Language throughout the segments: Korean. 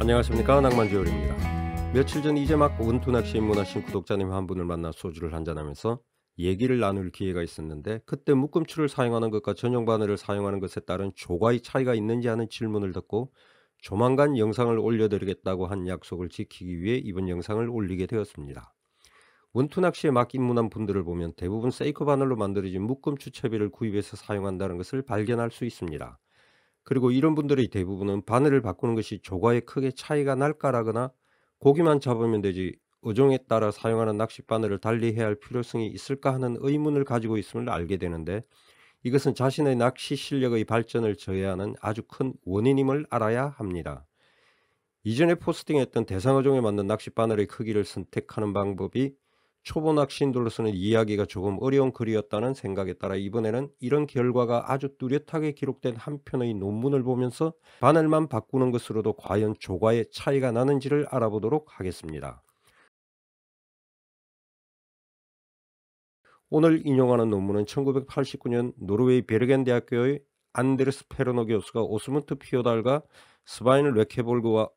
안녕하십니까 낭만지열입니다 며칠 전 이제 막 은토 낚시 입문하신 구독자님 한 분을 만나 소주를 한잔하면서 얘기를 나눌 기회가 있었는데 그때 묶음추를 사용하는 것과 전용 바늘을 사용하는 것에 따른 조과의 차이가 있는지 하는 질문을 듣고 조만간 영상을 올려드리겠다고 한 약속을 지키기 위해 이번 영상을 올리게 되었습니다. 원투낚시에 맡긴 문한 분들을 보면 대부분 세이코 바늘로 만들어진 묶음추 채비를 구입해서 사용한다는 것을 발견할 수 있습니다. 그리고 이런 분들의 대부분은 바늘을 바꾸는 것이 조과에 크게 차이가 날까라거나 고기만 잡으면 되지 어종에 따라 사용하는 낚싯바늘을 달리해야 할 필요성이 있을까 하는 의문을 가지고 있음을 알게 되는데 이것은 자신의 낚시 실력의 발전을 저해하는 아주 큰 원인임을 알아야 합니다. 이전에 포스팅했던 대상어종에 맞는 낚싯바늘의 크기를 선택하는 방법이 초보 낚시인들로서는 이해하기가 조금 어려운 글이었다는 생각에 따라 이번에는 이런 결과가 아주 뚜렷하게 기록된 한 편의 논문을 보면서 바늘만 바꾸는 것으로도 과연 조과의 차이가 나는지를 알아보도록 하겠습니다. 오늘 인용하는 논문은 1989년 노르웨이 베르겐 대학교의 안데르스 페르노 교수가 오스문트 피오달과 스바인 레케볼그와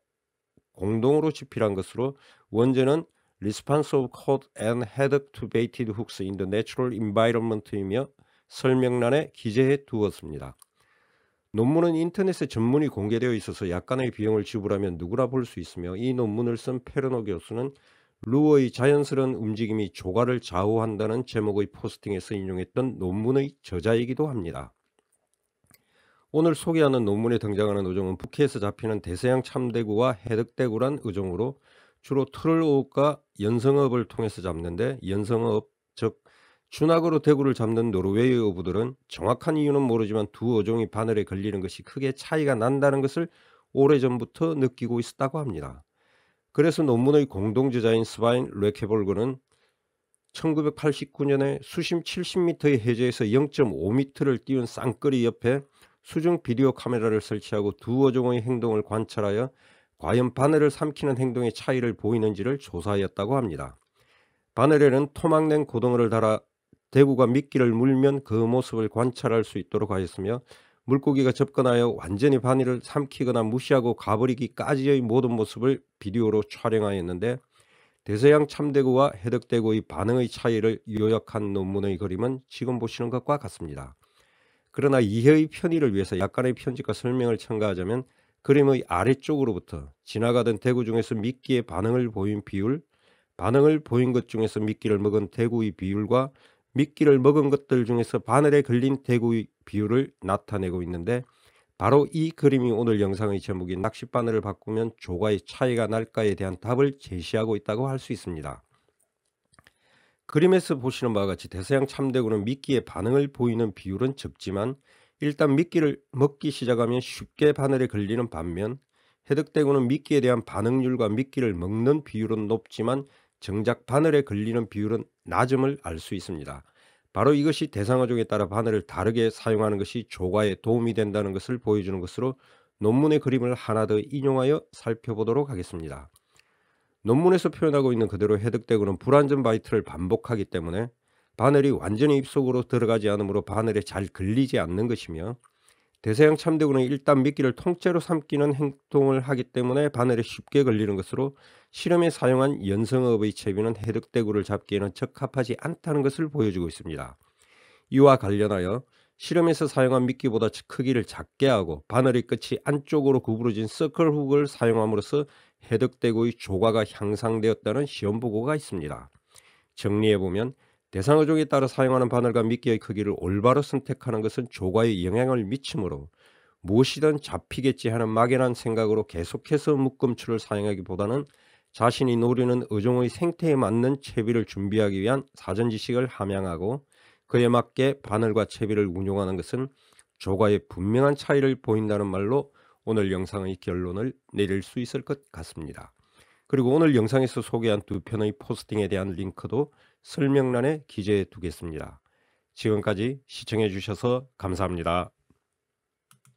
공동으로 집필한 것으로 원제는 Response of Code and Head to Baited Hooks in the Natural Environment이며 설명란에 기재해 두었습니다. 논문은 인터넷에 전문이 공개되어 있어서 약간의 비용을 지불하면 누구나 볼 수 있으며 이 논문을 쓴 페르노 교수는 루어의 자연스러운 움직임이 조가를 좌우한다는 제목의 포스팅에서 인용했던 논문의 저자이기도 합니다. 오늘 소개하는 논문에 등장하는 의종은 북해에서 잡히는 대서양 참대구와 해덕대구란 의종으로 주로 틀을 오읍과 연성업을 통해서 잡는데 연성업 즉 준악으로 대구를 잡는 노르웨이 어부들은 정확한 이유는 모르지만 두 어종이 바늘에 걸리는 것이 크게 차이가 난다는 것을 오래전부터 느끼고 있었다고 합니다. 그래서 논문의 공동 제자인 스바인 레케볼그는 1989년에 수심 70m의 해저에서 0.5m를 띄운 쌍거리 옆에 수중 비디오 카메라를 설치하고 두 어종의 행동을 관찰하여 과연 바늘을 삼키는 행동의 차이를 보이는지를 조사하였다고 합니다. 바늘에는 토막낸 고등어를 달아 대구가 미끼를 물면 그 모습을 관찰할 수 있도록 하였으며 물고기가 접근하여 완전히 바늘을 삼키거나 무시하고 가버리기까지의 모든 모습을 비디오로 촬영하였는데 대서양 참대구와 해덕대구의 반응의 차이를 요약한 논문의 그림은 지금 보시는 것과 같습니다. 그러나 이해의 편의를 위해서 약간의 편집과 설명을 첨가하자면 그림의 아래쪽으로부터 지나가던 대구 중에서 미끼의 반응을 보인 비율, 반응을 보인 것 중에서 미끼를 먹은 대구의 비율과 미끼를 먹은 것들 중에서 바늘에 걸린 대구의 비율을 나타내고 있는데 바로 이 그림이 오늘 영상의 제목인 낚싯바늘을 바꾸면 조가의 차이가 날까에 대한 답을 제시하고 있다고 할 수 있습니다. 그림에서 보시는 바와 같이 대서양 참대구는 미끼의 반응을 보이는 비율은 적지만 일단 미끼를 먹기 시작하면 쉽게 바늘에 걸리는 반면 해덕대구는 미끼에 대한 반응률과 미끼를 먹는 비율은 높지만 정작 바늘에 걸리는 비율은 낮음을 알 수 있습니다. 바로 이것이 대상어종에 따라 바늘을 다르게 사용하는 것이 조과에 도움이 된다는 것을 보여주는 것으로 논문의 그림을 하나 더 인용하여 살펴보도록 하겠습니다. 논문에서 표현하고 있는 그대로 해덕대구는 불완전 바이트를 반복하기 때문에 바늘이 완전히 입속으로 들어가지 않으므로 바늘에 잘 걸리지 않는 것이며 대서양 참대구는 일단 미끼를 통째로 삼키는 행동을 하기 때문에 바늘에 쉽게 걸리는 것으로 실험에 사용한 연성업의 채비는 해륵대구를 잡기에는 적합하지 않다는 것을 보여주고 있습니다. 이와 관련하여 실험에서 사용한 미끼보다 크기를 작게 하고 바늘의 끝이 안쪽으로 구부러진 서클훅을 사용함으로써 해덕대구의 조과가 향상되었다는 시험 보고가 있습니다. 정리해보면 대상 의종에 따라 사용하는 바늘과 미끼의 크기를 올바로 선택하는 것은 조과에 영향을 미치므로 무엇이든 잡히겠지 하는 막연한 생각으로 계속해서 묶음추를 사용하기보다는 자신이 노리는 의종의 생태에 맞는 채비를 준비하기 위한 사전 지식을 함양하고 그에 맞게 바늘과 채비를 운용하는 것은 조과의 분명한 차이를 보인다는 말로 오늘 영상의 결론을 내릴 수 있을 것 같습니다. 그리고 오늘 영상에서 소개한 두 편의 포스팅에 대한 링크도 설명란에 기재해 두겠습니다. 지금까지 시청해 주셔서 감사합니다.